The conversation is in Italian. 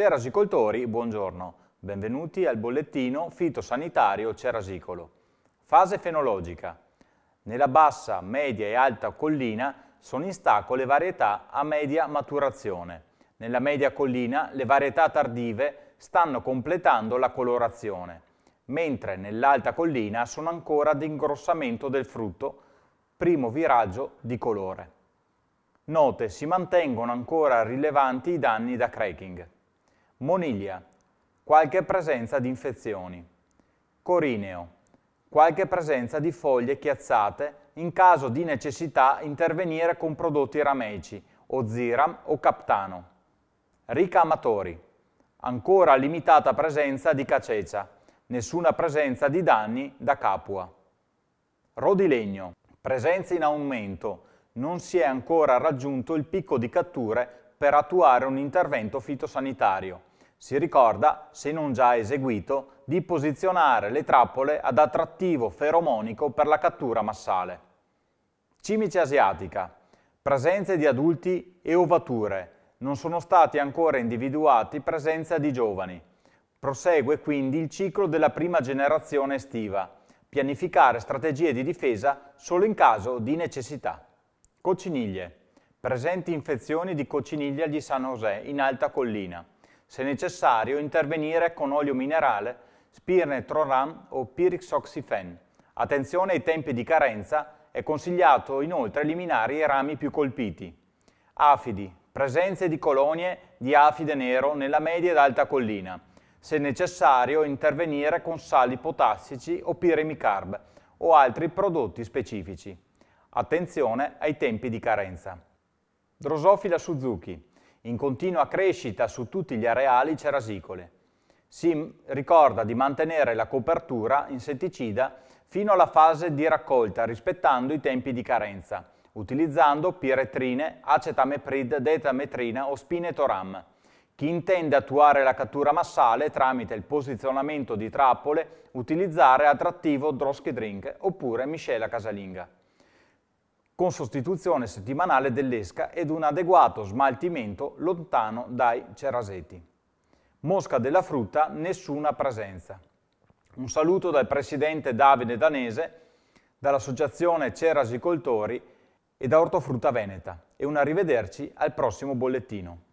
Cerasicoltori, buongiorno. Benvenuti al bollettino fitosanitario cerasicolo. Fase fenologica. Nella bassa, media e alta collina sono in stacco le varietà a media maturazione. Nella media collina le varietà tardive stanno completando la colorazione, mentre nell'alta collina sono ancora ad ingrossamento del frutto, primo viraggio di colore. Note, si mantengono ancora rilevanti i danni da cracking. Moniglia, qualche presenza di infezioni. Corineo, qualche presenza di foglie chiazzate in caso di necessità intervenire con prodotti rameici o ziram o captano. Ricamatori, ancora limitata presenza di caceccia, nessuna presenza di danni da capua. Rodilegno, presenza in aumento, non si è ancora raggiunto il picco di catture per attuare un intervento fitosanitario. Si ricorda, se non già eseguito, di posizionare le trappole ad attrattivo feromonico per la cattura massale. Cimice asiatica. Presenze di adulti e ovature. Non sono stati ancora individuati presenza di giovani. Prosegue quindi il ciclo della prima generazione estiva. Pianificare strategie di difesa solo in caso di necessità. Cocciniglie. Presenti infezioni di cocciniglia di San José in alta collina se necessario intervenire con olio minerale spirnetroram o pirixoxifen. Attenzione ai tempi di carenza, è consigliato inoltre eliminare i rami più colpiti. Afidi, presenze di colonie di afide nero nella media ed alta collina. Se necessario intervenire con sali potassici o pirimicarb o altri prodotti specifici. Attenzione ai tempi di carenza. Drosofila Suzuki in continua crescita su tutti gli areali cerasicole. Si ricorda di mantenere la copertura insetticida fino alla fase di raccolta rispettando i tempi di carenza, utilizzando piretrine, acetameprid, detametrina o spinetoram. Chi intende attuare la cattura massale tramite il posizionamento di trappole, utilizzare attrattivo drosky drink oppure miscela casalinga con sostituzione settimanale dell'esca ed un adeguato smaltimento lontano dai ceraseti. Mosca della frutta, nessuna presenza. Un saluto dal presidente Davide Danese, dall'associazione Cerasicoltori e da Ortofrutta Veneta e un arrivederci al prossimo bollettino.